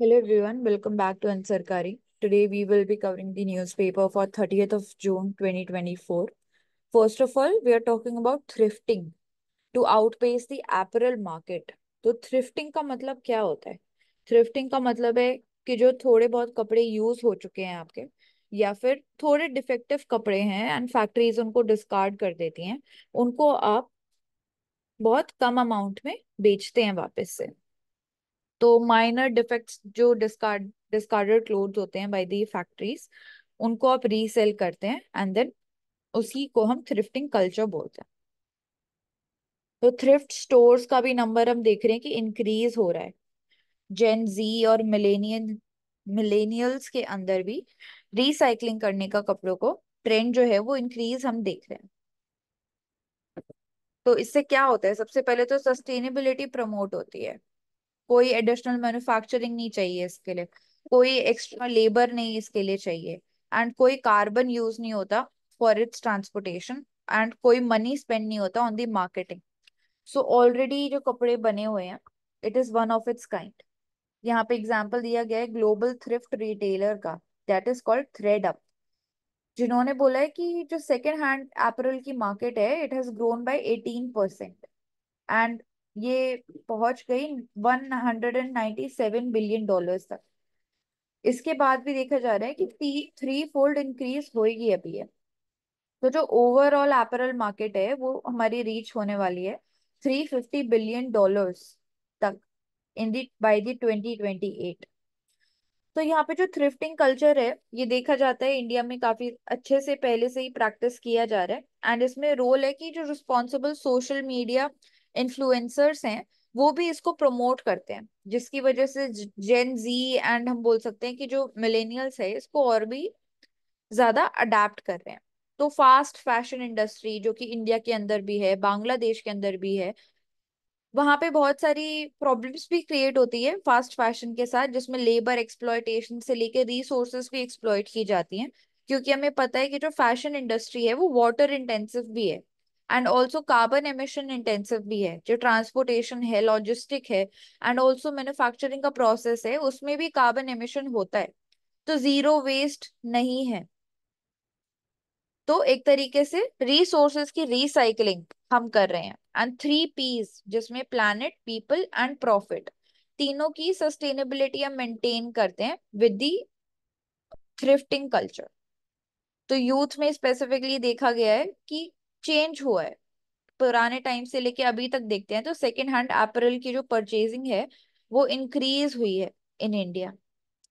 Hello everyone, welcome back to Ansarkari. Today we will be covering the newspaper for 30th of June 2024. First of all, we are talking about thrifting to outpace the apparel market. So thrifting का मतलब क्या होता है thrifting का मतलब है कि जो थोड़े बहुत कपड़े use हो चुके हैं आपके या फिर थोड़े डिफेक्टिव कपड़े हैं एंड फैक्ट्रीज उनको डिस्कार्ड कर देती हैं उनको आप बहुत कम अमाउंट में बेचते हैं वापस से तो माइनर डिफेक्ट्स जो डिस्कार्ड डिस्कार्डेड क्लोथ होते हैं बाय दी फैक्ट्रीज उनको आप रीसेल करते हैं एंड देन उसी को हम थ्रिफ्टिंग कल्चर बोलते हैं तो थ्रिफ्ट स्टोर्स का भी नंबर हम देख रहे हैं कि इंक्रीज हो रहा है जेन जी और मिलेनियन मिलेनियल्स के अंदर भी रिसाइकलिंग करने का कपड़ों को ट्रेंड जो है वो इंक्रीज हम देख रहे हैं तो इससे क्या होता है सबसे पहले तो सस्टेनेबिलिटी प्रमोट होती है कोई एडिशनल मैन्युफैक्चरिंग नहीं चाहिए इसके लिए कोई एक्स्ट्रा लेबर नहीं इसके लिए चाहिए एंड कोई कार्बन यूज नहीं होता फॉर इट्स ट्रांसपोर्टेशन एंड कोई मनी स्पेंड नहीं होता on the marketing so already जो कपड़े बने हुए हैं it is one of its kind यहाँ पे एग्जाम्पल दिया गया है ग्लोबल थ्रिफ्ट रिटेलर का that is called ThredUp जिन्होंने बोला है कि जो सेकेंड हैंड अप्रैल की मार्केट है it has grown by eighteen percent and ये पहुंच गई 197 बिलियन डॉलर्स तक इसके बाद भी देखा जा रहा है कि थ्री फोल्ड इंक्रीज होगी अभी है तो जो ओवरऑल एपरल मार्केट है वो हमारी रीच होने वाली है 350 बिलियन डॉलर्स तक इन दी बाय दी 2028 तो यहाँ पे जो थ्रिफ्टिंग कल्चर है ये देखा जाता है इंडिया में काफी अच्छे से पहले से ही प्रैक्टिस किया जा रहा है एंड इसमें रोल है कि जो रिस्पॉन्सिबल सोशल मीडिया इन्फ्लुएंसर्स हैं वो भी इसको प्रमोट करते हैं जिसकी वजह से जेन जी एंड हम बोल सकते हैं कि जो मिलेनियल्स है इसको और भी ज्यादा अडेप्ट कर रहे हैं तो फास्ट फैशन इंडस्ट्री जो कि इंडिया के अंदर भी है बांग्लादेश के अंदर भी है वहां पे बहुत सारी प्रॉब्लम्स भी क्रिएट होती है फास्ट फैशन के साथ जिसमें लेबर एक्सप्लॉयटेशन से लेकर रिसोर्सेज भी एक्सप्लॉयट की जाती हैं क्योंकि हमें पता है कि जो फैशन इंडस्ट्री है वो वाटर इंटेंसिव भी है and also carbon emission intensive भी है जो ट्रांसपोर्टेशन है लॉजिस्टिक है एंड ऑल्सो मैन्युफैक्चरिंग का प्रोसेस है उसमें भी कार्बन एमिशन होता है तो जीरो वेस्ट नहीं है तो एक तरीके से रिसोर्सेस की रिसाइकलिंग हम कर रहे हैं एंड थ्री पीस जिसमें प्लानिट पीपल एंड प्रॉफिट तीनों की सस्टेनेबिलिटी हम मेंटेन करते हैं विद दी थ्रिफ्टिंग कल्चर तो यूथ में स्पेसिफिकली देखा गया है कि चेंज हुआ है पुराने टाइम से लेके अभी तक देखते हैं तो सेकेंड हैंड अप्रैल की जो परचेजिंग है वो इंक्रीज हुई है in India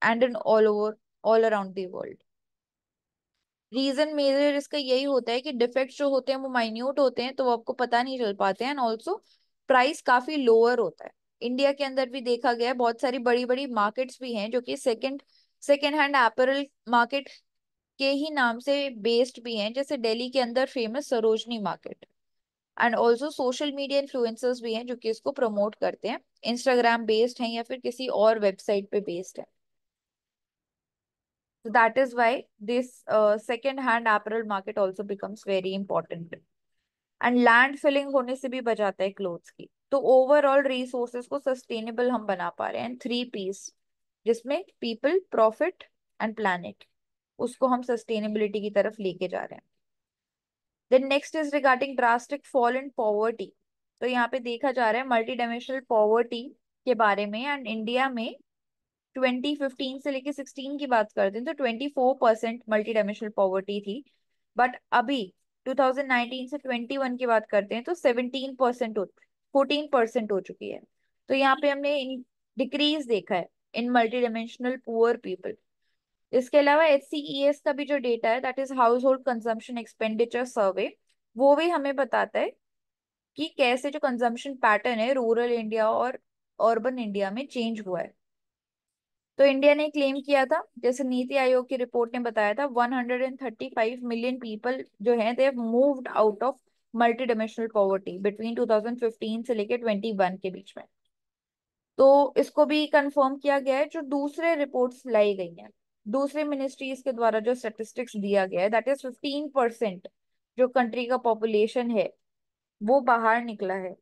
and in all over all around the world reason major इसका यही होता है कि डिफेक्ट जो होते हैं वो माइन्यूट होते हैं तो वो आपको पता नहीं चल पाते हैं एंड ऑल्सो प्राइस काफी लोअर होता है इंडिया के अंदर भी देखा गया है बहुत सारी बड़ी बड़ी मार्केट्स भी हैं जो कि second second hand apparel market के ही नाम से बेस्ड भी हैं जैसे दिल्ली के अंदर famous Sarojini market and also social media influencers भी हैं जो कि इसको प्रमोट करते हैं इंस्टाग्राम बेस्ड हैं या फिर किसी और वेबसाइट पे बेस्ड है so that is why this uh, second hand apparel market also becomes very important and land होने से भी बचाता है क्लोथ्स की तो ओवरऑल रिसोर्सेज को सस्टेनेबल हम बना पा रहे हैं थ्री पीस जिसमें पीपल प्रॉफिट एंड प्लानिट उसको हम सस्टेनेबिलिटी की तरफ लेके जा रहे हैं then next is regarding drastic fall in poverty तो यहाँ पे देखा जा रहा है मल्टी डायमेंशनल पॉवर्टी के बारे में एंड इंडिया में 2015 से लेके 16 की बात करते हैं तो 24 परसेंट मल्टी डायमेंशनल पॉवर्टी थी बट अभी 2019 से 21 की बात करते हैं तो 17 परसेंट फोर्टीन परसेंट हो चुकी है तो यहाँ पे हमने डिक्रीज देखा है in multidimensional poor people इसके अलावा एच e का भी जो डेटा है that is household consumption expenditure survey वो भी हमें बताता है कि कैसे जो कंजम्पशन पैटर्न है रूरल इंडिया और अर्बन इंडिया में चेंज हुआ है तो इंडिया ने क्लेम किया था जैसे नीति आयोग की रिपोर्ट ने बताया था 135 मिलियन पीपल जो है they moved out of multidimensional poverty between 2015 से लेकर 21 के बीच में तो इसको भी कंफर्म किया गया है जो दूसरे रिपोर्ट्स लाई गई हैं दूसरे मिनिस्ट्रीज के द्वारा जो स्टेटिस्टिक्स दिया गया है दैट इज फिफ्टीन परसेंट जो कंट्री का पॉपुलेशन है वो बाहर निकला है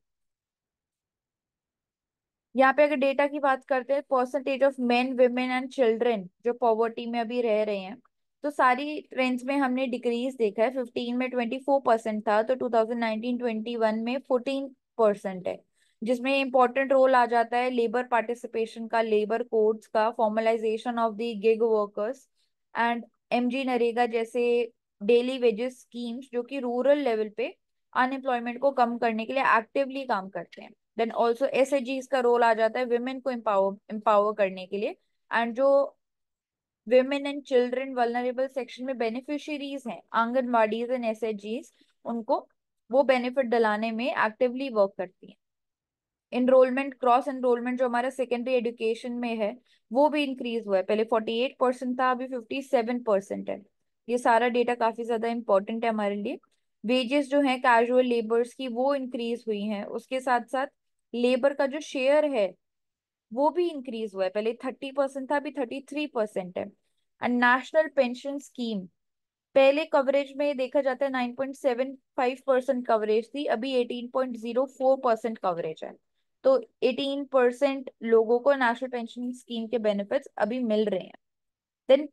यहाँ पे अगर डेटा की बात करते हैं percentage of men women and children जो पॉवर्टी में अभी रह रहे हैं तो सारी ट्रेंड्स में हमने डिक्रीज देखा है फिफ्टीन में ट्वेंटी फोर परसेंट था तो two thousand nineteen twenty one में फोर्टीन परसेंट है जिसमें इंपॉर्टेंट रोल आ जाता है लेबर पार्टिसिपेशन का लेबर कोड्स का formalisation of the gig workers and M G NREGA जैसे डेली वेजेस स्कीम्स जो कि रूरल लेवल पे अनएम्प्लॉयमेंट को कम करने के लिए एक्टिवली काम करते हैं देन ऑल्सो एस का रोल आ जाता है वेमेन को एम्पावर एम्पावर करने के लिए एंड जो women and children vulnerable section में बेनिफिशरीज हैं आंगनवाड़ीज एंड एस उनको वो बेनिफिट दिलाने में एक्टिवली वर्क करती हैं इनरोलमेंट क्रॉस एनरोलमेंट जो हमारा सेकेंडरी एजुकेशन में है वो भी इंक्रीज हुआ है पहले फोर्टी एट परसेंट था अभी फिफ्टी सेवन परसेंट है ये सारा डेटा काफी ज्यादा इंपॉर्टेंट है हमारे लिए वेजेस जो है कैजुअल लेबर्स की वो इंक्रीज हुई है उसके साथ साथ लेबर का जो शेयर है वो भी इंक्रीज हुआ है पहले थर्टी परसेंट था अभी थर्टी थ्री परसेंट है एंड नेशनल पेंशन स्कीम पहले कवरेज में देखा जाता है nine point seven five percent coverage थी अभी eighteen point zero four percent coverage है तो 18 परसेंट लोगों को नेशनल पेंशन स्कीम के बेनिफिट्स अभी मिल रहे हैं देन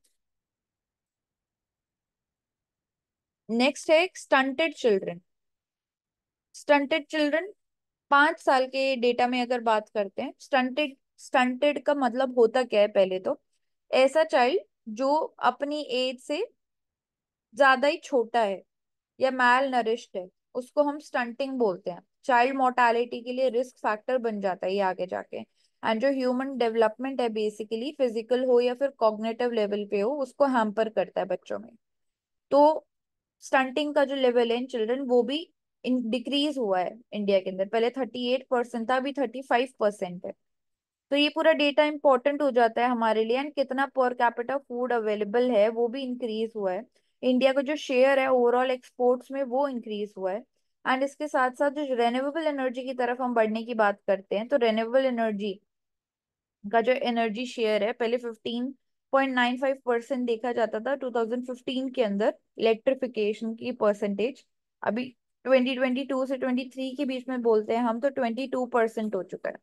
नेक्स्ट है स्टंटेड चिल्ड्रन स्टंटेड चिल्ड्रन पांच साल के डेटा में अगर बात करते हैं स्टंटेड स्टंटेड का मतलब होता क्या है पहले तो ऐसा चाइल्ड जो अपनी एज से ज्यादा ही छोटा है या मैल नरिश्ड है उसको हम स्टंटिंग बोलते हैं चाइल्ड मोर्टेलिटी के लिए रिस्क फैक्टर बन जाता है ये आगे जाके एंड जो ह्यूमन डेवलपमेंट है बेसिकली फिजिकल हो या फिर कॉग्नेटिव लेवल पे हो उसको हैम्पर करता है बच्चों में तो स्टंटिंग का जो लेवल है इन चिल्ड्रन वो भी डिक्रीज हुआ है इंडिया के अंदर पहले थर्टी एट परसेंट था अभी थर्टी फाइव परसेंट है तो ये पूरा डेटा इंपॉर्टेंट हो जाता है हमारे लिए एंड कितना पर कैपिटल फूड अवेलेबल है वो भी इंक्रीज हुआ है इंडिया का जो शेयर है ओवरऑल एक्सपोर्ट्स में वो इंक्रीज हुआ है एंड इसके साथ साथ जो रेन्यूएबल एनर्जी की तरफ हम बढ़ने की बात करते हैं तो रेन्यूएबल एनर्जी का जो एनर्जी शेयर है पहले fifteen point nine five percent देखा जाता था टू थाउजेंड फिफ्टीन के अंदर इलेक्ट्रिफिकेशन की परसेंटेज अभी ट्वेंटी ट्वेंटी टू से ट्वेंटी थ्री के बीच में बोलते हैं हम तो ट्वेंटी टू परसेंट हो चुका है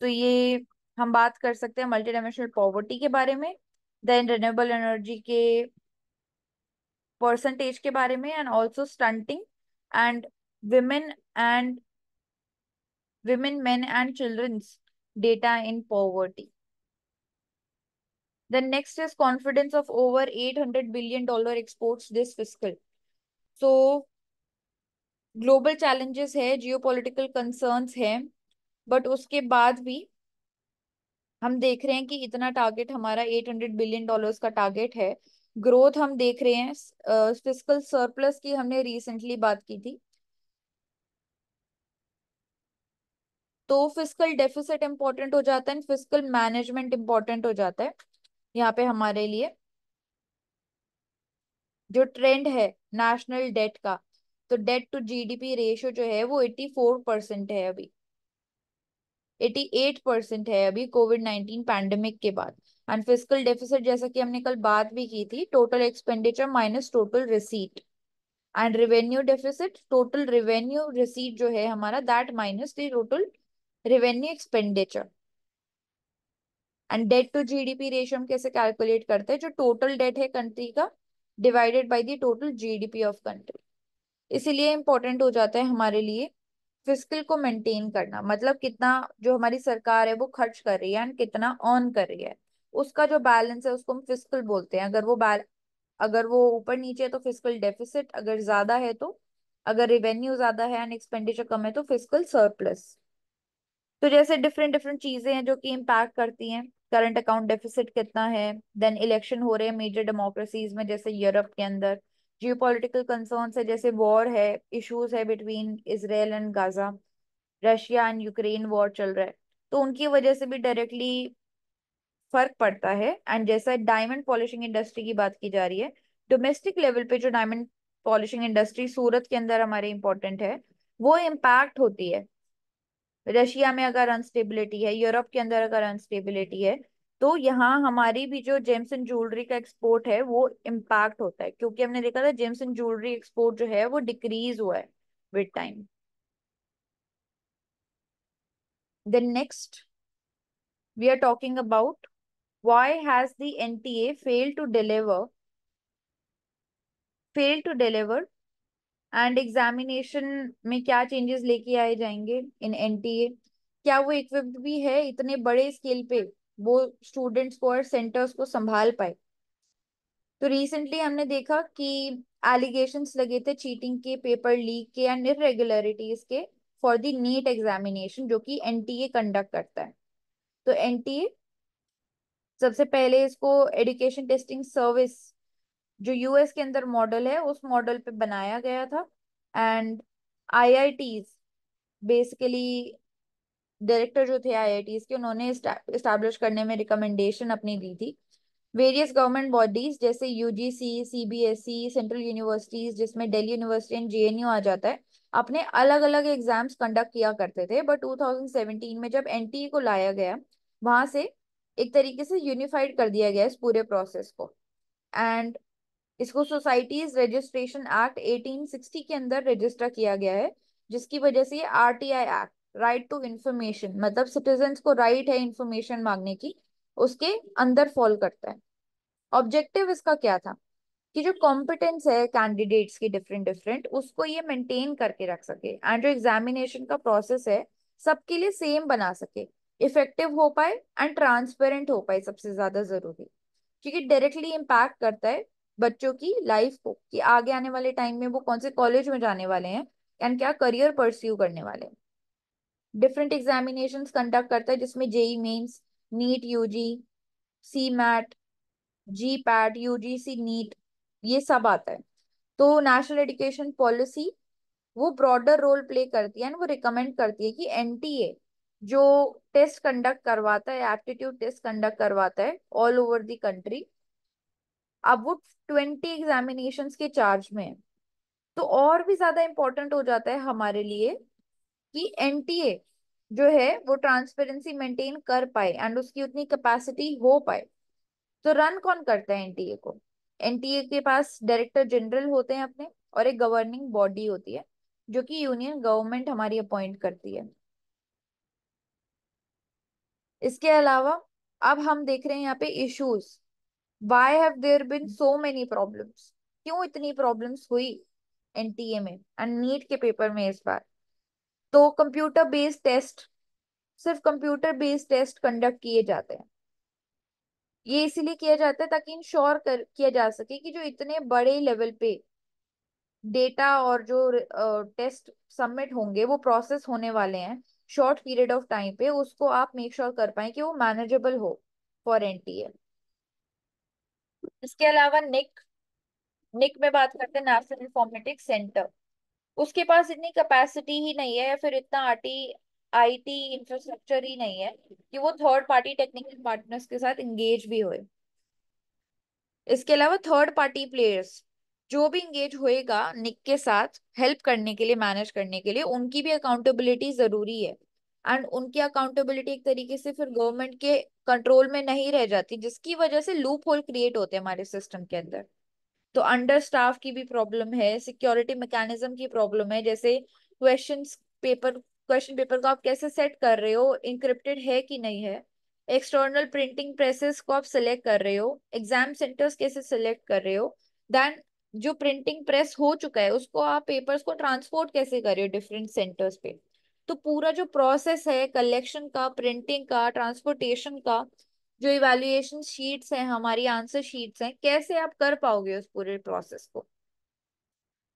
तो ये हम बात कर सकते हैं मल्टी डायमेंशनल पॉवर्टी के बारे में देन रिन्यूएबल एनर्जी के परसेंटेज के बारे में and also stunting and women and women men and children's data in poverty the next is confidence of over 800 billion dollar exports this fiscal so global challenges है geopolitical concerns है but उसके बाद भी हम देख रहे हैं कि इतना टारगेट हमारा 800 बिलियन डॉलर्स का टारगेट है ग्रोथ हम देख रहे हैं फिजिकल uh, सरप्लस की हमने रिसेंटली बात की थी तो फिजिकल डेफिसिट इंपॉर्टेंट हो जाता है फिजिकल मैनेजमेंट इंपॉर्टेंट हो जाता है यहाँ पे हमारे लिए जो ट्रेंड है नेशनल डेट का तो डेट टू जीडीपी रेशियो जो है वो 84 परसेंट है अभी 88 परसेंट है अभी कोविड 19 पैंडेमिक के बाद एंड फिजिकल डेफिसिट जैसा कि हमने कल बात भी की थी total expenditure minus total receipt and revenue deficit total revenue receipt जो है हमारा that minus the total revenue expenditure and debt to G P ratio हम कैसे कैलकुलेट करते हैं जो टोटल डेट है कंट्री का divided by the total P of country इसीलिए इम्पोर्टेंट हो जाता है हमारे लिए फिजिकल को मेंटेन करना मतलब कितना जो हमारी सरकार है वो खर्च कर रही है एंड कितना ऑन कर रही है उसका जो बैलेंस है उसको हम फिस्कल बोलते हैं अगर वो अगर वो ऊपर नीचे है तो फिस्कल डेफिसिट अगर ज्यादा है तो अगर रेवेन्यू ज्यादा है एंड एक्सपेंडिचर कम है तो फिस्कल सरप्लस तो जैसे डिफरेंट डिफरेंट चीजें हैं जो कि इम्पैक्ट करती हैं करंट अकाउंट डेफिसिट कितना है देन इलेक्शन हो रहे हैं मेजर डेमोक्रेसीज में जैसे यूरोप के अंदर जियो पोलिटिकल कंसर्न है जैसे वॉर है इशूज है between Israel and Gaza Russia and Ukraine war चल रहा है तो उनकी वजह से भी डायरेक्टली फर्क पड़ता है एंड जैसा डायमंड पॉलिशिंग इंडस्ट्री की बात की जा रही है डोमेस्टिक लेवल पे जो डायमंड पॉलिशिंग इंडस्ट्री सूरत के अंदर हमारे इम्पोर्टेंट है वो इम्पैक्ट होती है रशिया में अगर अनस्टेबिलिटी है यूरोप के अंदर अगर अनस्टेबिलिटी है तो यहाँ हमारी भी जो जेम्स एंड ज्वेलरी का एक्सपोर्ट है वो इम्पैक्ट होता है क्योंकि हमने देखा था जेम्स एंड ज्वेलरी एक्सपोर्ट जो है वो डिक्रीज हुआ है with time then next we are talking about why has the NTA failed to deliver failed to deliver and examination mein kya changes leke aaye jayenge in NTA kya wo equipped bhi hai itne bade scale pe wo students ko aur centers ko sambhal पाए तो recently हमने देखा कि allegations लगे थे cheating के paper leak के and irregularities के फॉर दी नीट एग्जामिनेशन जो कि एनटीए कंडक्ट करता है तो एनटीए सबसे पहले इसको एडुकेशन टेस्टिंग सर्विस जो यूएस के अंदर मॉडल है उस मॉडल पे बनाया गया था एंड आईआईटीज बेसिकली डायरेक्टर जो थे आईआईटीज के उन्होंने इस्टेब्लिश करने में रिकमेंडेशन अपनी दी थी वेरियस गवर्नमेंट बॉडीज जैसे यूजीसी सीबीएसई सेंट्रल यूनिवर्सिटीज जिसमें दिल्ली यूनिवर्सिटी एंड जेएनयू आ जाता है अपने अलग अलग एग्जाम्स कंडक्ट किया करते थे बट 2017 में जब एनटीए e को लाया गया वहां से एक तरीके से यूनिफाइड कर दिया गया है इस पूरे प्रोसेस को एंड इसको सोसाइटीज रजिस्ट्रेशन एक्ट 1860 के अंदर रजिस्टर किया गया है जिसकी वजह से ये RTI act right to information मतलब सिटीजन को राइट right है इंफॉर्मेशन मांगने की उसके अंदर फॉल करता है ऑब्जेक्टिव इसका क्या था कि जो कॉम्पिटेंस है कैंडिडेट्स की डिफरेंट डिफरेंट उसको ये मेंटेन करके रख सके एंड जो एग्जामिनेशन का प्रोसेस है सबके लिए सेम बना सके इफेक्टिव हो पाए एंड ट्रांसपेरेंट हो पाए सबसे ज्यादा जरूरी क्योंकि डायरेक्टली इम्पैक्ट करता है बच्चों की लाइफ को कि आगे आने वाले टाइम में वो कौन से कॉलेज में जाने वाले हैं एंड क्या करियर परस्यू करने वाले हैं डिफरेंट एग्जामिनेशन कंडक्ट करता है जिसमें JEE mains NEET U G CMAT GPAT U G C NEET ये सब आता है तो नेशनल एडुकेशन पॉलिसी वो ब्रॉडर रोल प्ले करती है एंड वो रिकमेंड करती है कि एन टी ए जो टेस्ट कंडक्ट करवाता है एप्टीट्यूड टेस्ट कंडक्ट करवाता है ऑल ओवर दी कंट्री अब वो ट्वेंटी एग्जामिनेशन के चार्ज में है तो और भी ज्यादा इम्पोर्टेंट हो जाता है हमारे लिए कि एन जो है वो ट्रांसपेरेंसी मेंटेन कर पाए एंड उसकी उतनी कैपेसिटी हो पाए तो रन कौन करता है एनटीए को एनटीए के पास डायरेक्टर जनरल होते हैं अपने और एक गवर्निंग बॉडी होती है जो कि यूनियन गवर्नमेंट हमारी अपॉइंट करती है इसके अलावा अब हम देख रहे हैं यहाँ पे issues why have there been so many problems क्यों इतनी प्रॉब्लम्स हुई एनटीए में एंड नीट के पेपर में इस बार तो कंप्यूटर बेस्ड टेस्ट सिर्फ कंप्यूटर बेस्ड टेस्ट कंडक्ट किए जाते हैं ये इसीलिए किया जाता है ताकि इंश्योर कर किया जा सके कि जो इतने बड़े लेवल पे डेटा और जो टेस्ट सबमिट होंगे वो प्रोसेस होने वाले हैं शॉर्ट पीरियड ऑफ टाइम पे उसको आप मेक श्योर sure कर पाए कि वो मैनेजेबल हो फॉर एनटीए इसके अलावा निक निक में बात करते हैं नेशनल इन्फॉर्मेटिक सेंटर उसके पास इतनी कैपेसिटी ही नहीं है या फिर इतना आटी आईटी इंफ्रास्ट्रक्चर ही नहीं है कि वो थर्ड पार्टी टेक्निकल पार्टनर्स के साथ इंगेज भी हो इसके अलावा थर्ड पार्टी प्लेयर्स जो भी इंगेज होएगा निक के साथ हेल्प करने के लिए मैनेज करने के लिए उनकी भी अकाउंटेबिलिटी जरूरी है एंड उनकी अकाउंटेबिलिटी एक तरीके से फिर गवर्नमेंट के कंट्रोल में नहीं रह जाती जिसकी वजह से लूप होल क्रिएट होते हैं हमारे सिस्टम के अंदर तो अंडर स्टाफ की भी प्रॉब्लम है सिक्योरिटी मैकेनिज्म की प्रॉब्लम है जैसे क्वेश्चन पेपर क्वेश्चन पेपर को आप कैसे सेट कर रहे हो इंक्रिप्टेड है कि नहीं है एक्सटर्नल प्रिंटिंग प्रेसेस को आप सिलेक्ट कर रहे हो एग्जाम सेंटर्स कैसे सिलेक्ट कर रहे हो देन जो प्रिंटिंग प्रेस हो चुका है उसको आप पेपर्स को ट्रांसपोर्ट कैसे कर रहे हो डिफरेंट सेंटर्स पे तो पूरा जो प्रोसेस है कलेक्शन का प्रिंटिंग का ट्रांसपोर्टेशन का जो इवेल्युएशन शीट्स हैं हमारी आंसर शीट्स हैं कैसे आप कर पाओगे उस पूरे प्रोसेस को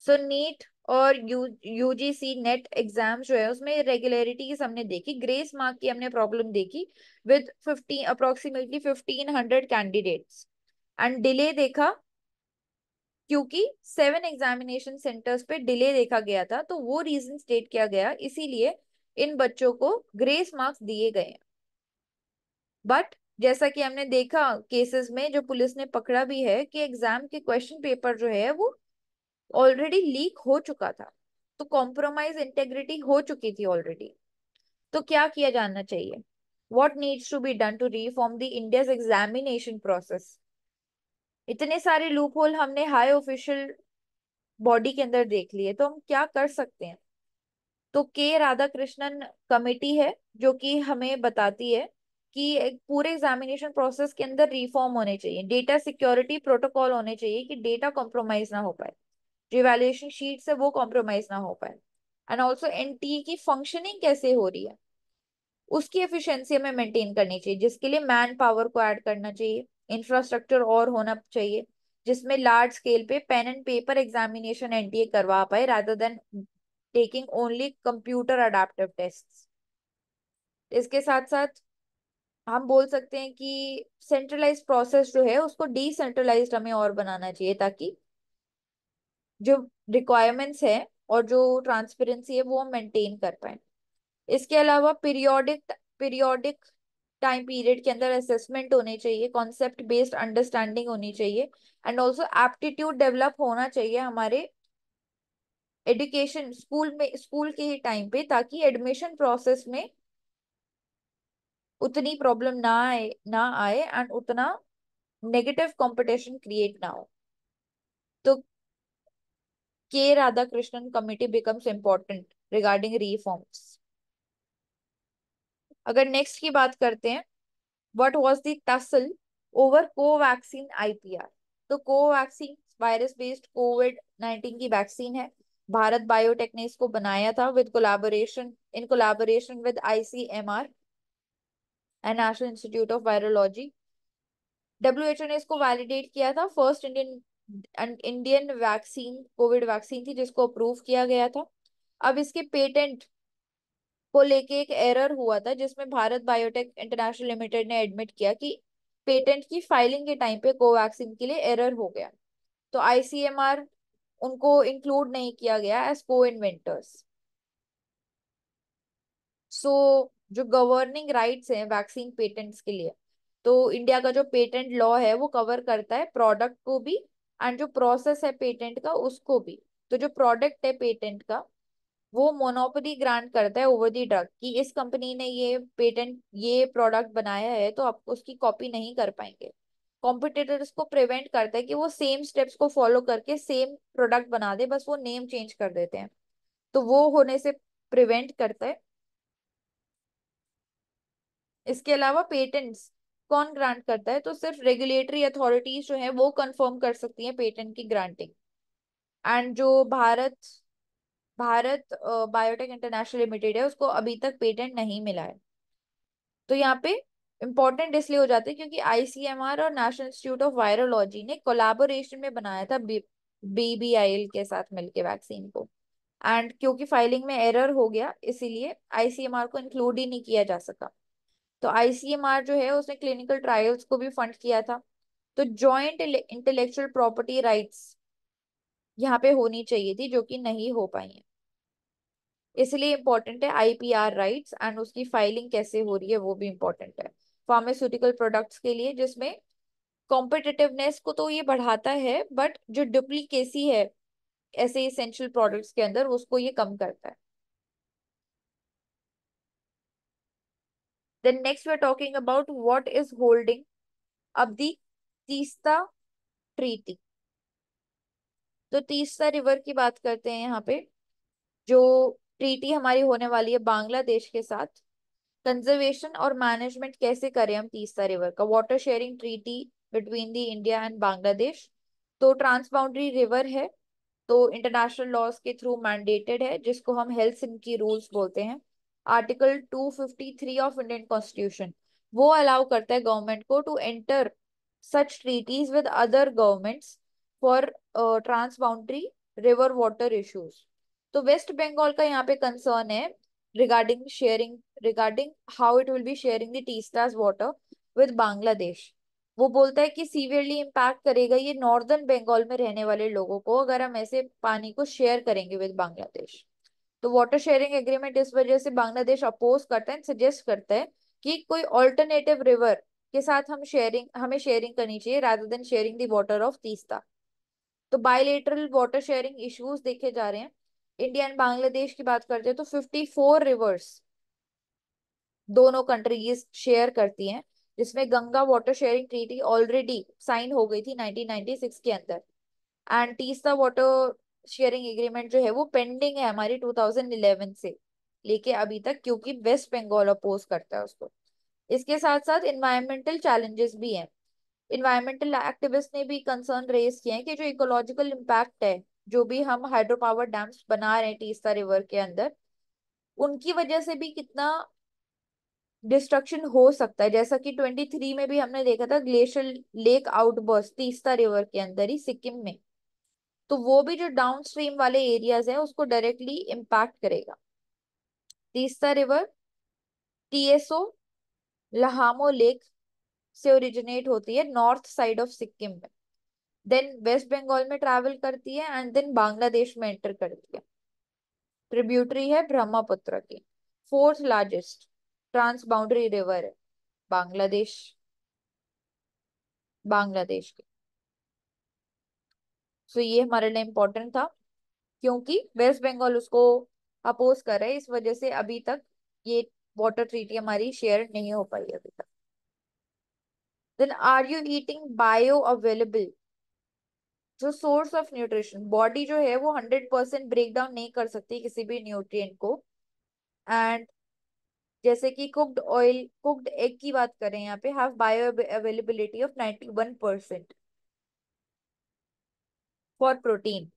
सो so, नीट और यू यूजीसी नेट एग्जाम जो है उसमें रेगुलरिटीज हमने देखी ग्रेस मार्क की हमने प्रॉब्लम देखी with fifteen approximately fifteen hundred candidates and delay देखा क्योंकि सेवन एग्जामिनेशन सेंटर्स पे डिले देखा गया था तो वो रीजन स्टेट किया गया इसीलिए इन बच्चों को ग्रेस मार्क्स दिए गए बट जैसा कि हमने देखा केसेस में जो पुलिस ने पकड़ा भी है कि एग्जाम के क्वेश्चन पेपर जो है वो ऑलरेडी लीक हो चुका था तो कॉम्प्रोमाइज इंटेग्रिटी हो चुकी थी ऑलरेडी तो क्या किया जाना चाहिए what needs to be done to reform the India's examination process इतने सारे लूप होल हमने हाई ऑफिशियल बॉडी के अंदर देख लिए तो हम क्या कर सकते हैं तो के राधा कृष्णन कमेटी है जो कि हमें बताती है कि पूरे एग्जामिनेशन प्रोसेस के अंदर रिफॉर्म होने चाहिए डेटा सिक्योरिटी प्रोटोकॉल होने चाहिए कि डेटा कॉम्प्रोमाइज ना हो पाए जो इवेल्युएशन शीट है वो कॉम्प्रोमाइज ना हो पाए एंड ऑल्सो एन की फंक्शनिंग कैसे हो रही है उसकी एफिशिएंसी हमें मेंटेन करनी चाहिए जिसके लिए मैन पावर को ऐड करना चाहिए इंफ्रास्ट्रक्चर और होना चाहिए जिसमें लार्ज स्केल पे pen and paper examination NTA करवा पाए rather than taking only computer adaptive test इसके साथ साथ हम बोल सकते हैं कि सेंट्रलाइज प्रोसेस जो है उसको डिसेंट्रलाइज हमें और बनाना चाहिए ताकि जो रिक्वायरमेंट्स है और जो ट्रांसपेरेंसी है वो हम मेंटेन कर पाए इसके अलावा पीरियोडिक पीरियोडिक टाइम पीरियड के अंदर असेसमेंट होने चाहिए कॉन्सेप्ट बेस्ड अंडरस्टैंडिंग होनी चाहिए एंड ऑल्सो एप्टीट्यूड डेवलप होना चाहिए हमारे एडुकेशन स्कूल में स्कूल के ही टाइम पे ताकि एडमिशन प्रोसेस में उतनी प्रॉब्लम ना आए ना आए एंड उतना नेगेटिव कंपटीशन क्रिएट ना हो तो K Radhakrishnan committee becomes important regarding reforms अगर नेक्स्ट की बात करते हैं वट वॉज दसल ओवर कोवैक्सीन आईपीआर तो Covaxin virus based Covid nineteen की वैक्सीन है भारत बायोटेक ने इसको बनाया था with collaboration in collaboration with ICMR and national institute of virology WHO ने इसको वैलिडेट किया था first Indian Indian vaccine Covid vaccine थी जिसको अप्रूव किया गया था अब इसके पेटेंट को लेके एक एरर हुआ था जिसमें भारत बायोटेक इंटरनेशनल लिमिटेड ने एडमिट किया कि पेटेंट की फाइलिंग के टाइम पे कोवैक्सीन के लिए एरर हो गया तो आईसीएमआर उनको इंक्लूड नहीं किया गया एज को इन्वेंटर्स सो जो गवर्निंग राइट्स हैं वैक्सीन पेटेंट्स के लिए तो इंडिया का जो पेटेंट लॉ है वो कवर करता है प्रोडक्ट को भी एंड जो प्रोसेस है पेटेंट का उसको भी तो जो प्रोडक्ट है पेटेंट का वो मोनोपोली ग्रांट करता है ओवर दी ड्रग कि इस कंपनी ने ये पेटेंट ये प्रोडक्ट बनाया है तो आप उसकी कॉपी नहीं कर पाएंगे कॉम्पिटिटर्स को प्रिवेंट करता है कि वो सेम स्टेप्स को फॉलो करके सेम प्रोडक्ट बना दे बस वो नेम चेंज कर देते हैं तो वो होने से प्रिवेंट करता है इसके अलावा पेटेंट्स कौन ग्रांट करता है तो सिर्फ रेगुलेटरी अथॉरिटीज जो है वो कंफर्म कर सकती हैं पेटेंट की ग्रांटिंग एंड जो Bharat Bharat Biotech International Limited है उसको अभी तक पेटेंट नहीं मिला है तो यहाँ पे इंपॉर्टेंट इसलिए हो जाते हैं क्योंकि आईसीएमआर और नेशनल इंस्टीट्यूट ऑफ वायरोलॉजी ने कोलैबोरेशन में बनाया था बीबीआईएल के साथ मिलके वैक्सीन को एंड क्योंकि फाइलिंग में एरर हो गया इसीलिए आईसीएमआर को इंक्लूड ही नहीं किया जा सका तो आईसीएमआर जो है उसने क्लिनिकल ट्रायल्स को भी फंड किया था तो जॉइंट इंटेलेक्चुअल प्रॉपर्टी राइट्स यहाँ पे होनी चाहिए थी जो कि नहीं हो पाई है इसलिए इम्पोर्टेंट है आईपीआर राइट्स एंड उसकी फाइलिंग कैसे हो रही है वो भी इम्पोर्टेंट है फार्मास्यूटिकल प्रोडक्ट्स के लिए जिसमें कॉम्पिटिटिवनेस को तो ये बढ़ाता है बट जो डुप्लीकेसी है ऐसे इसेंशियल प्रोडक्ट्स के अंदर उसको ये कम करता है then next we're talking about what is holding अब दी तीस्ता ट्रीटी तो तीस्ता रिवर की बात करते हैं यहाँ पे जो ट्रीटी हमारी होने वाली है बांग्लादेश के साथ कंजर्वेशन और मैनेजमेंट कैसे करें हम तीसरा रिवर का water sharing treaty between the India and Bangladesh तो ट्रांसबाउंड्री रिवर है तो इंटरनेशनल लॉज के थ्रू मैंडेटेड है जिसको हम हेल्थ की रूल्स बोलते हैं आर्टिकल 253 ऑफ इंडियन कॉन्स्टिट्यूशन वो अलाउ करता है गवर्नमेंट को to enter such treaties with other governments for transboundary river water issues तो वेस्ट बंगाल का यहाँ पे कंसर्न है regarding sharing regarding how it will be sharing दीस्टाज water with Bangladesh वो बोलता है कि सीवियरली इम्पैक्ट करेगा ये नॉर्दर्न बंगाल में रहने वाले लोगों को अगर हम ऐसे पानी को शेयर करेंगे विद बांग्लादेश तो वाटर शेयरिंग एग्रीमेंट इस वजह से बांग्लादेश अपोज करता है सजेस्ट करता है कि कोई ऑल्टरनेटिव रिवर के साथ हम शेयरिंग हमें शेयरिंग करनी चाहिए rather than sharing the water of Teesta तो बायोलेटरल वाटर शेयरिंग इश्यूज देखे जा रहे हैं इंडिया एंड बांग्लादेश की बात करते हैं तो फिफ्टी फोर रिवर्स दोनों कंट्रीज शेयर करती हैं जिसमें Ganga water sharing treaty already sign हो गई थी 1996 के अंदर एंड तीसरा वाटर शेयरिंग एग्रीमेंट जो है वो पेंडिंग है हमारी 2011 से लेके अभी तक क्योंकि वेस्ट बंगाल अपोज करता है उसको इसके साथ साथ इन्वायरमेंटल चैलेंजेस भी हैं इन्वायरमेंटल एक्टिविस्ट ने भी कंसर्न रेज किए हैं कि जो इकोलॉजिकल इम्पैक्ट है जो भी हम हाइड्रो पावर डैम्स बना रहे हैं टीस्ता रिवर के अंदर उनकी वजह से भी कितना डिस्ट्रक्शन हो सकता है जैसा कि 23 में भी हमने देखा था glacier lake outburst Teesta river के अंदर ही सिक्किम में तो वो भी जो डाउन स्ट्रीम वाले एरियाज हैं उसको डायरेक्टली इम्पैक्ट करेगा तीस्ता रिवर टीएसओ लहामो लेक से ओरिजिनेट होती है नॉर्थ साइड ऑफ सिक्किम में देन वेस्ट बंगाल में ट्रैवल करती है एंड देन बांग्लादेश में एंटर करती है ट्रिब्यूटरी है ब्रह्मपुत्र की fourth largest transboundary river है बांग्लादेश बांग्लादेश की सो so, ये हमारे लिए इम्पोर्टेंट था क्योंकि वेस्ट बंगाल उसको अपोज कर रहे इस वजह से अभी तक ये वाटर ट्रीटी हमारी शेयर नहीं हो पाई अभी तक then are you eating bioavailable जो सोर्स ऑफ न्यूट्रिशन बॉडी जो है वो हंड्रेड परसेंट ब्रेक डाउन नहीं कर सकती किसी भी न्यूट्रिय को एंड जैसे कि कुक्ड ऑयल कुक्ड एग की बात करें यहाँ पे have bioavailability of ninety one percent for protein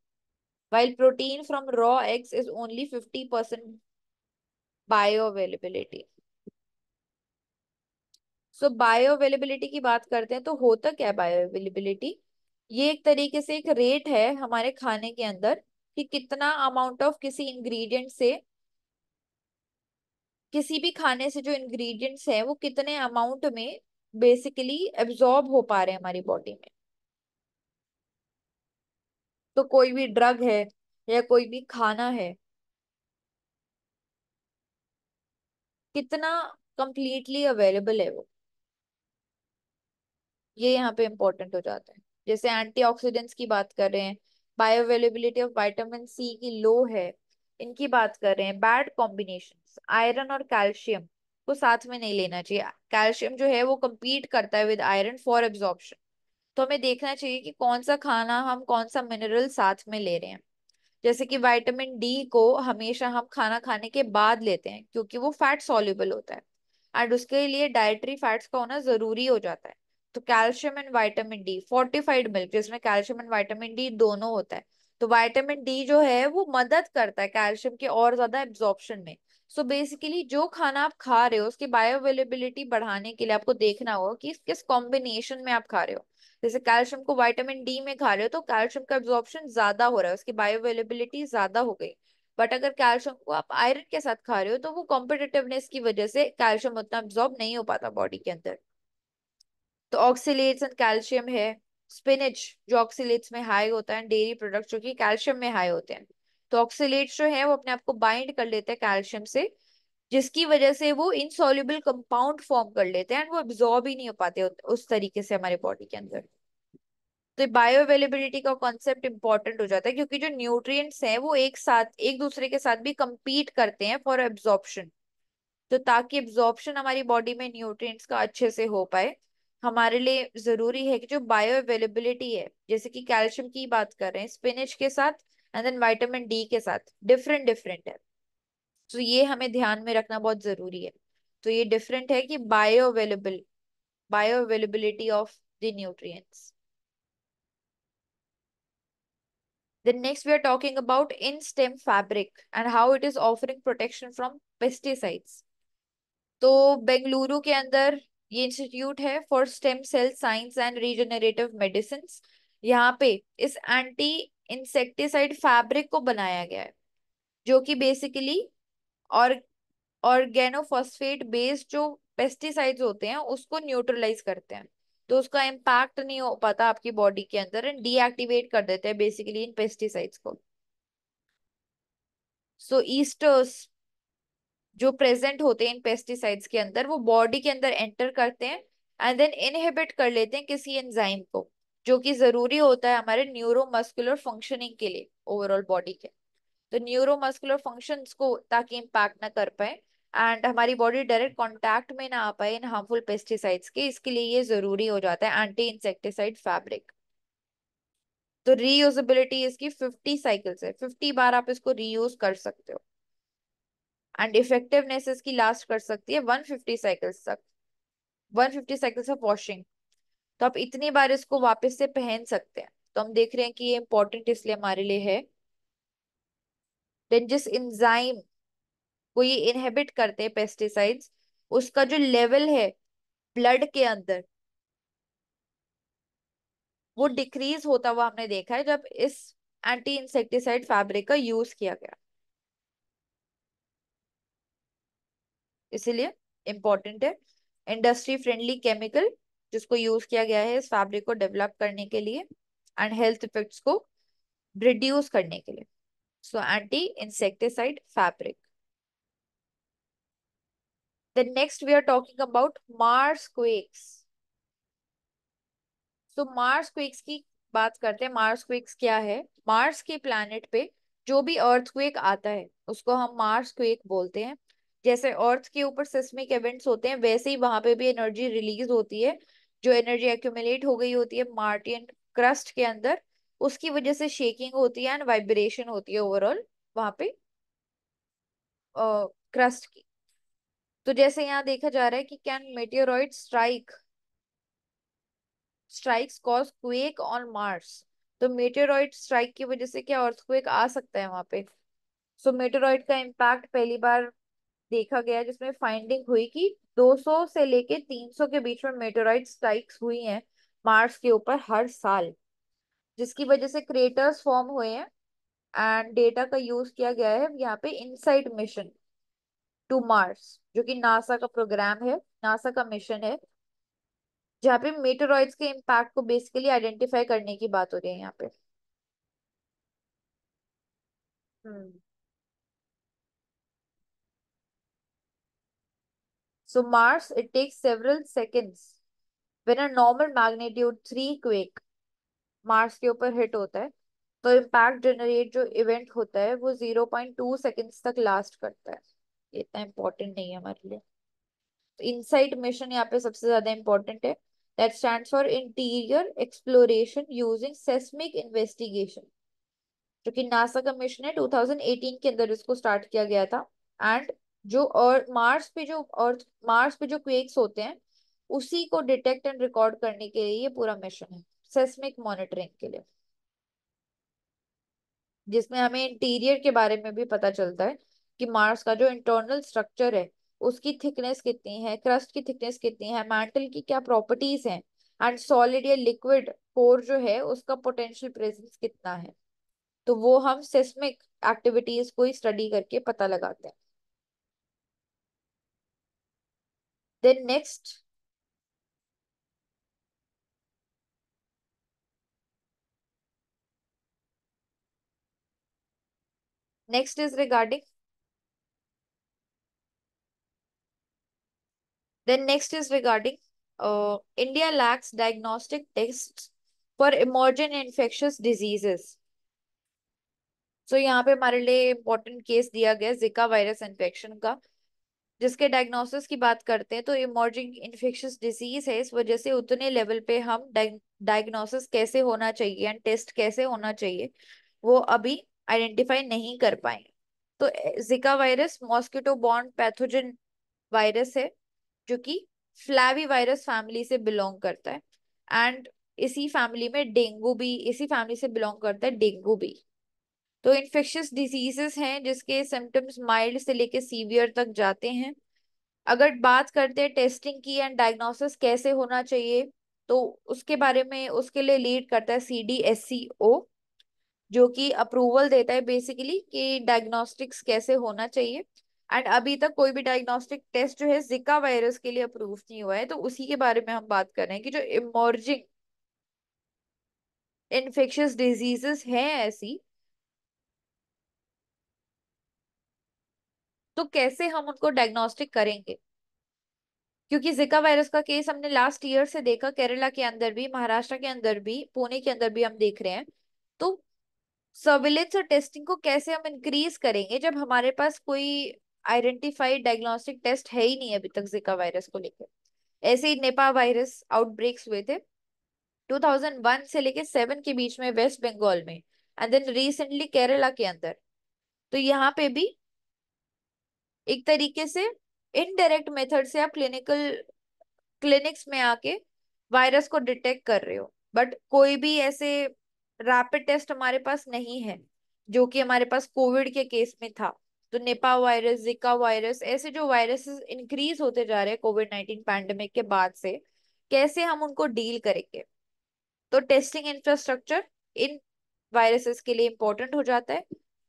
from raw eggs is only fifty percent bioavailability so bioavailability की बात करते हैं तो होता क्या बायो अवेलेबिलिटी ये एक तरीके से एक रेट है हमारे खाने के अंदर कि कितना अमाउंट ऑफ किसी इंग्रेडिएंट से किसी भी खाने से जो इंग्रेडिएंट्स है वो कितने अमाउंट में बेसिकली एब्जॉर्ब हो पा रहे हैं हमारी बॉडी में तो कोई भी ड्रग है या कोई भी खाना है कितना कंप्लीटली अवेलेबल है वो ये यहाँ पे इम्पोर्टेंट हो जाता है जैसे एंटीऑक्सीडेंट्स की बात कर रहे हैं बायोअवेलेबिलिटी ऑफ वाइटामिन सी की लो है इनकी बात कर रहे हैं बैड कॉम्बिनेशन आयरन और कैल्शियम को साथ में नहीं लेना चाहिए कैल्शियम जो है वो कम्पीट करता है विद आयरन फॉर एब्जॉर्प्शन तो हमें देखना चाहिए कि कौन सा खाना हम कौन सा मिनरल साथ में ले रहे हैं जैसे कि विटामिन डी को हमेशा हम खाना खाने के बाद लेते हैं क्योंकि वो फैट सॉल्यूबल होता है एंड उसके लिए डायट्री फैट्स का होना जरूरी हो जाता है तो calcium and vitamin D fortified milk जिसमें कैल्शियम एंड वाइटामिन डी दोनों होता है तो वाइटामिन डी जो है वो मदद करता है कैल्शियम के और ज्यादा एब्जॉर्प्शन में सो so बेसिकली जो खाना आप खा रहे हो उसकी अवेलेबिलिटी बढ़ाने के लिए आपको देखना होगा कि किस कॉम्बिनेशन में आप खा रहे हो जैसे कैल्शियम को वाइटामिन डी में खा रहे हो तो कैल्शियम का एब्जॉर्प्शन ज्यादा हो रहा है उसकी अवेलेबिलिटी ज्यादा हो गई बट अगर कैल्शियम को आप आयरन के साथ खा रहे हो तो वो कॉम्पिटेटिवनेस की वजह से कैल्शियम उतना एब्जॉर्ब नहीं हो पाता बॉडी के अंदर तो ऑक्सीलेट्स एंड कैल्शियम है स्पिनिच जो ऑक्सीलेट्स में हाई होता है डेयरी प्रोडक्ट जो कि कैल्शियम में हाई होते हैं तो ऑक्सीलेट्स जो है वो अपने आप को बाइंड कर लेते हैं कैल्शियम से जिसकी वजह से वो इनसॉल्यूबल कंपाउंड फॉर्म कर लेते हैं एंड वो एब्जॉर्ब ही नहीं हो पाते उस तरीके से हमारे बॉडी के अंदर तो बायो अवेलेबिलिटी का कॉन्सेप्ट इंपॉर्टेंट हो जाता है क्योंकि जो न्यूट्रिएंट्स हैं वो एक साथ एक दूसरे के साथ भी कम्पीट करते हैं फॉर एब्जॉर्प्शन तो ताकि एब्जॉर्प्शन हमारी बॉडी में न्यूट्रिएंट्स का अच्छे से हो पाए हमारे लिए जरूरी है कि जो बायो अवेलेबिलिटी है जैसे कि कैल्शियम की बात कर रहे हैं स्पिनिच के साथ एंड देन वाइटामिन डी के साथ डिफरेंट डिफरेंट है तो ये हमें ध्यान में रखना बहुत जरूरी है तो ये डिफरेंट है कि bioavailable bioavailability of the nutrient Then next we are talking about in-stem fabric and how it is offering protection from pesticides. so, bengaluru ke andar ये इंस्टीट्यूट है for stem cell science and regenerative medicine यहाँ पे इस anti insecticide fabric को बनाया गया है जो कि बेसिकली और ऑर्गेनोफॉस्फेट बेस्ड जो पेस्टिसाइड्स होते हैं उसको न्यूट्रलाइज करते हैं तो उसका इम्पैक्ट नहीं हो पाता आपकी बॉडी के अंदर एंड डीएक्टिवेट कर देते हैं बेसिकली इन पेस्टिसाइड्स को सो ईस्टर्स जो प्रेजेंट होते हैं इन पेस्टिसाइड्स के अंदर वो बॉडी के अंदर एंटर करते हैं एंड देन इनहिबिट कर लेते हैं किसी एंजाइम को जो कि जरूरी होता है हमारे न्यूरोमस्कुलर फंक्शनिंग के लिए ओवरऑल बॉडी के तो न्यूरोमस्कुलर फंक्शंस को ताकि इम्पैक्ट ना कर पाए एंड हमारी बॉडी डायरेक्ट कांटेक्ट में ना आ पाए इन हार्मफुल पेस्टिसाइड्स के इसके लिए ये जरूरी हो जाता है एंटी इंसेक्टिसाइड फैब्रिक तो रीयूजिलिटी इसकी फिफ्टी साइकिल्स है फिफ्टी बार आप इसको रीयूज कर सकते हो एंड इफेक्टिवनेस इसकी लास्ट कर सकती है 150 साइकिल्स तक 150 साइकिल्स ऑफ वॉशिंग तो आप इतनी बार इसको वापस से पहन सकते हैं तो हम देख रहे हैं कि ये इंपॉर्टेंट इसलिए हमारे लिए है देन जिस इंजाइम को ये इनहेबिट करते हैं पेस्टिसाइड्स उसका जो लेवल है ब्लड के अंदर वो डिक्रीज होता हुआ हमने देखा है जब इस एंटी इंसेक्टिसाइड फैब्रिक का यूज किया गया इसीलिए इम्पोर्टेंट है इंडस्ट्री फ्रेंडली केमिकल जिसको यूज किया गया है इस फैब्रिक को डेवलप करने के लिए एंड हेल्थ इफेक्ट्स को रिड्यूस करने के लिए so anti insecticide fabric then next we are talking about mars quakes so mars quakes की बात करते हैं mars quakes क्या है mars के planet पे जो भी earthquake आता है उसको हम mars quake बोलते हैं जैसे अर्थ के ऊपर सिस्मिक इवेंट्स होते हैं वैसे ही वहां पे भी एनर्जी रिलीज होती है जो एनर्जी एक्यूमुलेट हो गई होती है मार्टियन क्रस्ट के अंदर उसकी वजह से शेकिंग होती है एंड वाइब्रेशन होती है ओवरऑल वहां पे क्रस्ट की तो जैसे यहाँ देखा जा रहा है कि can meteoroid strike strikes cause quake on Mars तो मेटेरॉइड स्ट्राइक की वजह से क्या अर्थक्वेक आ सकता है वहां पे सो so, मेटेरॉइड का इम्पैक्ट पहली बार देखा गया जिसमें फाइंडिंग हुई कि 200 से लेके 300 के बीच में मेटोराइट स्ट्राइक्स हुई हैं मार्स के ऊपर हर साल जिसकी वजह से क्रेटर्स फॉर्म हुए हैं एंड डेटा का यूज किया गया है यहाँ पे इनसाइड मिशन टू मार्स जो कि नासा का प्रोग्राम है नासा का मिशन है जहाँ पे मेटेरॉइड्स के इम्पैक्ट को बेसिकली आइडेंटिफाई करने की बात हो रही है यहाँ पे hmm hmm. So Mars, it takes several seconds. When a normal magnitude three quake Mars के ऊपर hit होता है तो इम्पैक्ट जनरेट जो इवेंट होता है वो जीरो पॉइंट टू सेकेंड्स तक लास्ट करता है इतना इम्पोर्टेंट नहीं है हमारे लिए तो इनसाइट मिशन यहाँ पे सबसे ज्यादा इम्पोर्टेंट है that stand for interior exploration using seismic investigation जो कि नासा का मिशन है 2018 के अंदर इसको स्टार्ट किया गया था एंड जो अर्थ मार्स पे जो अर्थ मार्स पे जो क्वेक्स होते हैं उसी को डिटेक्ट एंड रिकॉर्ड करने के लिए ये पूरा मिशन है सेस्मिक मॉनिटरिंग के लिए जिसमें हमें इंटीरियर के बारे में भी पता चलता है कि मार्स का जो इंटरनल स्ट्रक्चर है उसकी थिकनेस कितनी है क्रस्ट की थिकनेस कितनी है मैंटल की क्या प्रॉपर्टीज हैं एंड सॉलिड या लिक्विड कोर जो है उसका पोटेंशियल प्रेजेंस कितना है तो वो हम सेस्मिक एक्टिविटीज को ही स्टडी करके पता लगाते हैं Then next, Next is regarding. Then next is regarding uh, India lacks diagnostic tests for emergent infectious diseases. So here we have important case दिया Zika virus infection जिसके डायग्नोसिस की बात करते हैं तो इमर्जिंग इन्फेक्शस डिजीज है इस वजह से उतने लेवल पे हम डायग्नोसिस कैसे होना चाहिए एंड टेस्ट कैसे होना चाहिए वो अभी आइडेंटिफाई नहीं कर पाए तो जिका वायरस मॉस्किटो बॉन्ड पैथोजन वायरस है जो कि फ्लैवी वायरस फैमिली से बिलोंग करता है एंड इसी फैमिली में डेंगू भी इसी फैमिली से बिलोंग करता है डेंगू भी तो इन्फेक्शस डिजीजेस हैं जिसके सिम्टम्स माइल्ड से लेके सीवियर तक जाते हैं अगर बात करते हैं टेस्टिंग की एंड डायग्नोसिस कैसे होना चाहिए तो उसके बारे में उसके लिए लीड करता है सी डी एस सी ओ जो कि अप्रूवल देता है बेसिकली कि डायग्नोस्टिक्स कैसे होना चाहिए एंड अभी तक कोई भी डायग्नोस्टिक टेस्ट जो है जिका वायरस के लिए अप्रूव नहीं हुआ है तो उसी के बारे में हम बात कर रहे हैं कि जो इमोर्जिंग इन्फेक्शस डिजीजेस हैं ऐसी तो कैसे हम उनको डायग्नोस्टिक करेंगे क्योंकि जिका वायरस का केस हमने लास्ट ईयर से देखा केरला के अंदर भी महाराष्ट्र के अंदर भी पुणे के अंदर भी हम देख रहे हैं तो सर्विलेंस और टेस्टिंग को कैसे हम इंक्रीज करेंगे जब हमारे पास कोई आइडेंटिफाइड डायग्नोस्टिक टेस्ट है ही नहीं अभी तक जिका वायरस को लेकर ऐसे ही नेपा वायरस आउटब्रेक्स हुए थे 2001 से लेके 7 के बीच में वेस्ट बंगाल में एंड देन रिसेंटली केरला के अंदर तो यहाँ पे भी एक तरीके से इनडायरेक्ट मेथड से आप क्लिनिकल क्लिनिक्स में आके वायरस को डिटेक्ट कर रहे हो बट कोई भी ऐसे रैपिड टेस्ट हमारे पास नहीं है जो कि हमारे पास कोविड के केस में था तो नेपा वायरस जिका वायरस ऐसे जो वायरसेस इंक्रीज होते जा रहे हैं कोविड नाइन्टीन पैंडमिक के बाद से कैसे हम उनको डील करेंगे तो टेस्टिंग इंफ्रास्ट्रक्चर इन वायरसेस के लिए इम्पोर्टेंट हो जाता है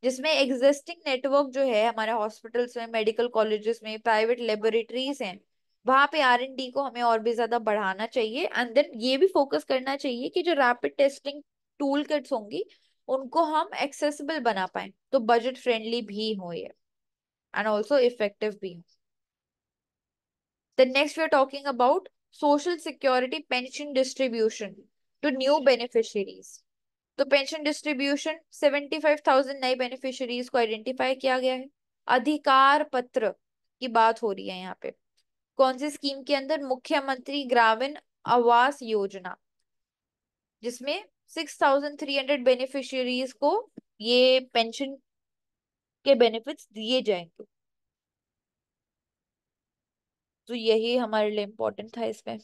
जिसमें एग्जिस्टिंग नेटवर्क जो है हमारे हॉस्पिटल्स में मेडिकल कॉलेजेस में प्राइवेट लेबोरेटरीज हैं वहां पे आर एन डी को हमें और भी ज्यादा बढ़ाना चाहिए एंड देन ये भी फोकस करना चाहिए कि जो रैपिड टेस्टिंग टूल किट्स होंगी उनको हम एक्सेसिबल बना पाए तो बजट फ्रेंडली भी हो ये एंड ऑल्सो इफेक्टिव भी हो next we are talking about social security pension distribution to new beneficiaries तो pension distribution seventy five thousand नए बेनिफिशरीज को आइडेंटिफाई किया गया है अधिकार पत्र की बात हो रही है यहाँ पे कौन सी स्कीम के अंदर मुख्यमंत्री ग्रामीण आवास योजना जिसमें six thousand three hundred beneficiaries को ये पेंशन के बेनिफिट्स दिए जाएंगे तो यही हमारे लिए इम्पोर्टेंट था इसमें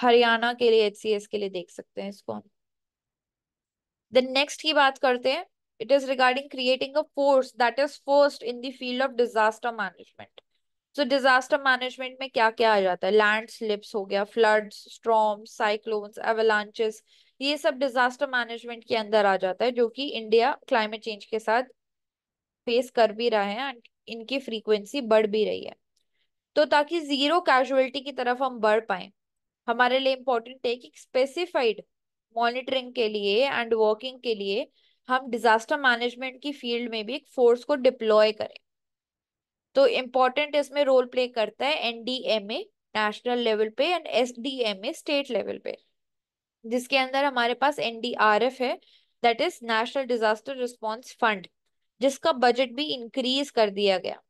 हरियाणा के लिए एच के लिए देख सकते हैं इसको हम देन नेक्स्ट की बात करते हैं it is regarding creating a force that is first in field of disaster management so disaster management में क्या क्या आ जाता है लैंड स्लिप्स हो गया फ्लड स्ट्रॉम साइक्लोन्स एवलांचेस ये सब डिजास्टर मैनेजमेंट के अंदर आ जाता है जो कि इंडिया क्लाइमेट चेंज के साथ फेस कर भी रहा है एंड इनकी फ्रीक्वेंसी बढ़ भी रही है तो ताकि जीरो कैजुअलिटी की तरफ हम बढ़ पाए हमारे लिए इम्पोर्टेंट है कि स्पेसिफाइड मॉनिटरिंग के लिए एंड वर्किंग के लिए हम डिजास्टर मैनेजमेंट की फील्ड में भी एक फोर्स को डिप्लॉय करें तो इम्पोर्टेंट इसमें रोल प्ले करता है एनडीएमए नेशनल लेवल पे एंड एसडीएमए स्टेट लेवल पे जिसके अंदर हमारे पास एनडीआरएफ है that is national disaster response fund जिसका बजट भी इंक्रीज कर दिया गया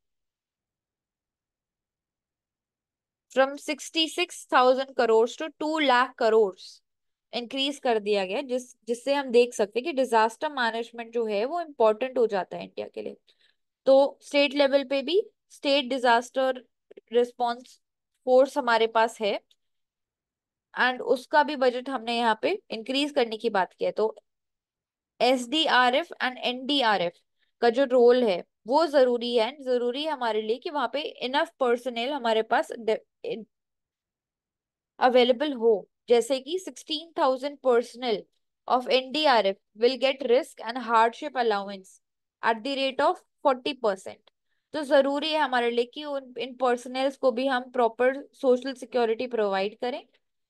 from sixty six thousand crore to two lakh crore increase कर दिया गया जिस जिससे हम देख सकते हैं कि डिजास्टर मैनेजमेंट जो है वो इम्पोर्टेंट हो जाता है इंडिया के लिए तो स्टेट लेवल पे भी स्टेट डिजास्टर रिस्पॉन्स फोर्स हमारे पास है एंड उसका भी बजट हमने यहाँ पे इंक्रीज करने की बात की है तो S D R F and N D R F का जो रोल है वो जरूरी है जरूरी है हमारे लिए कि वहाँ पे इनफ पर्सनल हमारे पास अवेलेबल हो जैसे कि sixteen thousand personnel of NDRF will get risk and hardship allowance at the rate of forty percent तो जरूरी है हमारे लिए कि उन इन पर्सनल को भी हम प्रॉपर सोशल सिक्योरिटी प्रोवाइड करें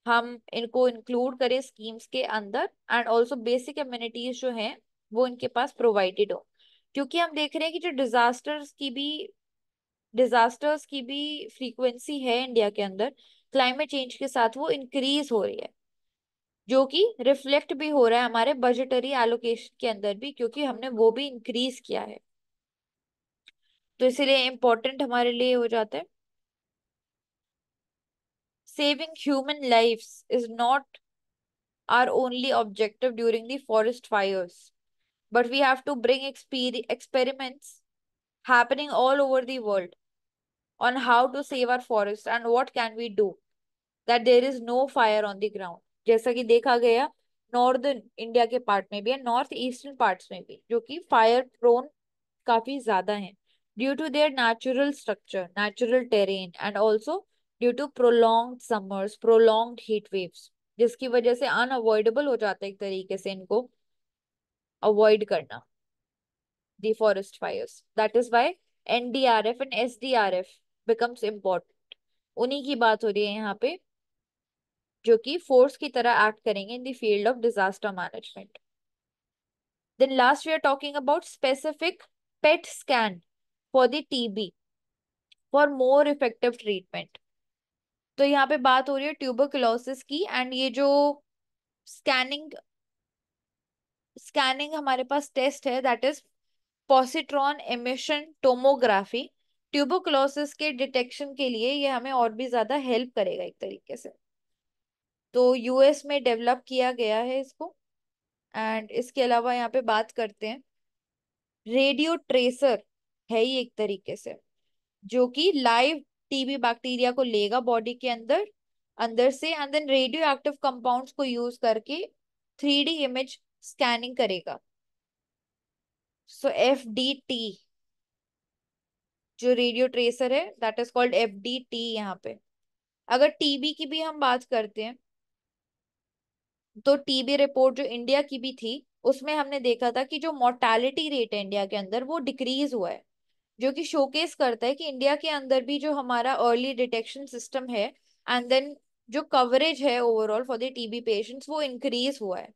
हम इनको इंक्लूड करें स्कीम्स के अंदर एंड ऑल्सो बेसिक एम्यूनिटीज जो हैं वो इनके पास प्रोवाइडेड हो क्योंकि हम देख रहे हैं कि जो डिजास्टर्स की भी डिजास्टर्स की भी फ्रीक्वेंसी है इंडिया के अंदर क्लाइमेट चेंज के साथ वो इंक्रीज हो रही है जो कि रिफ्लेक्ट भी हो रहा है हमारे बजटरी एलोकेशन के अंदर भी क्योंकि हमने वो भी इंक्रीज किया है तो इसीलिए इम्पोर्टेंट हमारे लिए हो जाता है saving human life is not our only objective during the forest fires but we have to bring experiments happening all over the world on how to save our forest and what can we do that there is no fire on the ground. जैसा कि देखा गया northern India part में भी and northeastern parts में भी जो कि fire prone काफी ज़्यादा हैं due to their natural structure, natural terrain and also due to prolonged summers, prolonged heat waves जिसकी वजह से unavoidable हो जाता है एक तरीके से इनको avoid करना the forest fires. That is why NDRF and SDRF becomes important उन्हीं की बात हो रही है यहाँ पे जो कि फोर्स की तरह एक्ट करेंगे in the field of disaster management then last we are talking about specific PET scan for the TB for more effective treatment तो यहाँ पे बात हो रही है ट्यूबरकुलोसिस की एंड ये जो स्कैनिंग स्कैनिंग हमारे पास टेस्ट है that is positron emission tomography tuberculosis के डिटेक्शन के लिए ये हमें और भी ज्यादा हेल्प करेगा एक तरीके से तो यूएस में डेवलप किया गया है इसको एंड इसके अलावा यहाँ पे बात करते हैं रेडियो ट्रेसर है ही एक तरीके से जो कि लाइव टीबी बैक्टीरिया को लेगा बॉडी के अंदर अंदर से and then radioactive compound को यूज करके थ्री इमेज स्कैनिंग करेगा सो एफ डी टी जो रेडियो ट्रेसर है that is called F D T यहाँ पे अगर टीबी की भी हम बात करते हैं तो टीबी रिपोर्ट जो इंडिया की भी थी उसमें हमने देखा था कि जो मोर्टेलिटी रेट है इंडिया के अंदर वो डिक्रीज हुआ है जो कि शोकेस करता है कि इंडिया के अंदर भी जो हमारा अर्ली डिटेक्शन सिस्टम है एंड देन जो कवरेज है overall for the TB patients वो इंक्रीज हुआ है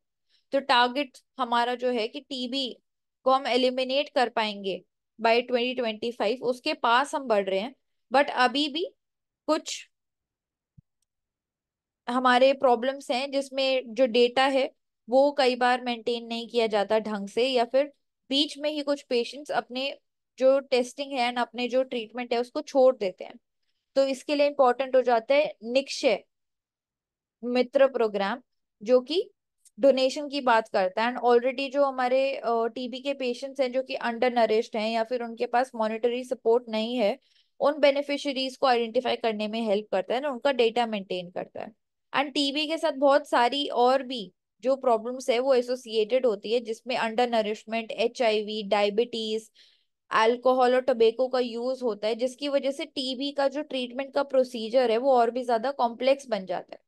तो टारगेट हमारा जो है कि टीबी को हम एलिमिनेट कर पाएंगे बाय 2025 उसके पास हम बढ़ रहे हैं बट अभी भी कुछ हमारे प्रॉब्लम्स हैं जिसमें जो डेटा है वो कई बार मेंटेन नहीं किया जाता ढंग से या फिर बीच में ही कुछ पेशेंट्स अपने जो टेस्टिंग है एंड अपने जो ट्रीटमेंट है उसको छोड़ देते हैं तो इसके लिए इम्पोर्टेंट हो जाता है निक्षय मित्र प्रोग्राम जो कि डोनेशन की बात करता है एंड ऑलरेडी जो हमारे टीबी के पेशेंट्स हैं जो कि अंडर नरिश्ड हैं या फिर उनके पास मॉनिटरी सपोर्ट नहीं है उन बेनिफिशरीज को आइडेंटिफाई करने में हेल्प करता है उनका डेटा मेंटेन करता है एंड टीबी के साथ बहुत सारी और भी जो प्रॉब्लम्स है वो एसोसिएटेड होती है जिसमें undernourishment H diabetes alcohol और टबेको का यूज होता है जिसकी वजह से टीबी का जो ट्रीटमेंट का प्रोसीजर है वो और भी ज्यादा कॉम्प्लेक्स बन जाता है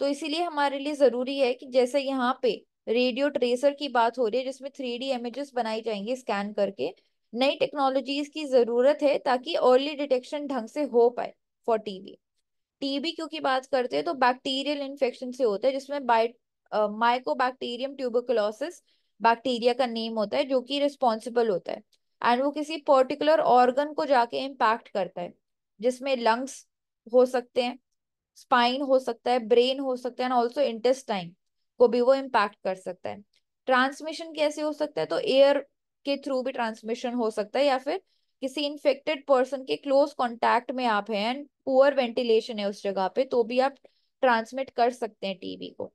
तो इसीलिए हमारे लिए जरूरी है कि जैसे यहाँ पे रेडियो ट्रेसर की बात हो रही है जिसमें थ्री डी इमेजेस बनाई जाएंगी स्कैन करके नई टेक्नोलॉजीज की जरूरत है ताकि अर्ली डिटेक्शन ढंग से हो पाए फॉर टीबी टीबी क्योंकि बात करते हैं तो बैक्टीरियल इन्फेक्शन से होता है जिसमें by mycobacterium tuberculosis bacteria का नेम होता है जो कि रिस्पॉन्सिबल होता है एंड वो किसी पर्टिकुलर ऑर्गन को जाके इम्पैक्ट करता है जिसमें लंग्स हो सकते हैं स्पाइन हो सकता है ब्रेन हो सकता है एंड ऑल्सो इंटेस्टाइन को भी वो इम्पैक्ट कर सकता है ट्रांसमिशन कैसे हो सकता है तो एयर के थ्रू भी ट्रांसमिशन हो सकता है या फिर किसी इन्फेक्टेड पर्सन के क्लोज कांटेक्ट में आप हैं एंड पुअर वेंटिलेशन है उस जगह पे तो भी आप ट्रांसमिट कर सकते हैं टीबी को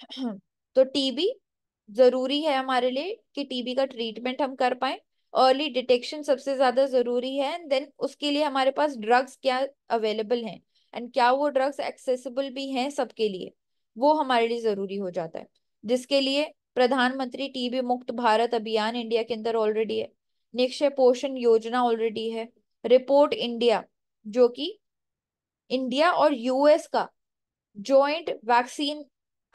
तो टीबी जरूरी है हमारे लिए कि टीबी का ट्रीटमेंट हम कर पाए अर्ली डिटेक्शन सबसे ज्यादा जरूरी है एंड देन उसके लिए हमारे पास ड्रग्स क्या अवेलेबल हैं एंड क्या वो ड्रग्स एक्सेसिबल भी हैं सबके लिए वो हमारे लिए जरूरी हो जाता है जिसके लिए प्रधानमंत्री टीबी मुक्त भारत अभियान इंडिया के अंदर ऑलरेडी है निक्षय पोषण योजना ऑलरेडी है रिपोर्ट इंडिया जो कि इंडिया और यूएस का जॉइंट वैक्सीन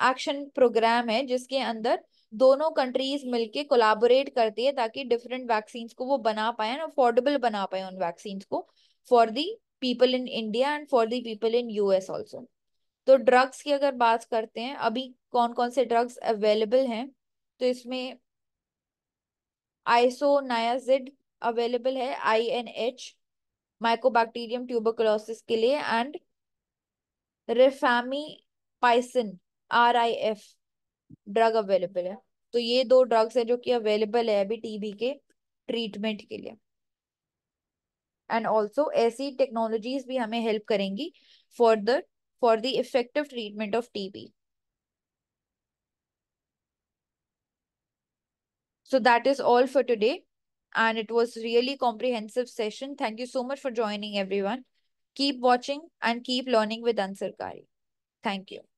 एक्शन प्रोग्राम है जिसके अंदर दोनों कंट्रीज मिलके कोलाबोरेट करती है ताकि डिफरेंट वैक्सीन को वो बना पाए एंड अफोर्डेबल बना पाए उन वैक्सीन को for the people in India and for the people in US also तो ड्रग्स की अगर बात करते हैं अभी कौन कौन से ड्रग्स अवेलेबल हैं तो इसमें नायाजिड अवेलेबल है I N H mycobacterium tuberculosis के लिए and rifampicin R I F drug available है तो ये दो ड्रग्स है जो कि अवेलेबल है अभी टीबी के ट्रीटमेंट के लिए एंड ऑल्सो ऐसी टेक्नोलॉजीज भी हमें हेल्प करेंगी for the for the effective treatment of TB so that is all for today and it was really comprehensive session thank you so much for joining everyone keep watching and keep learning with अन thank you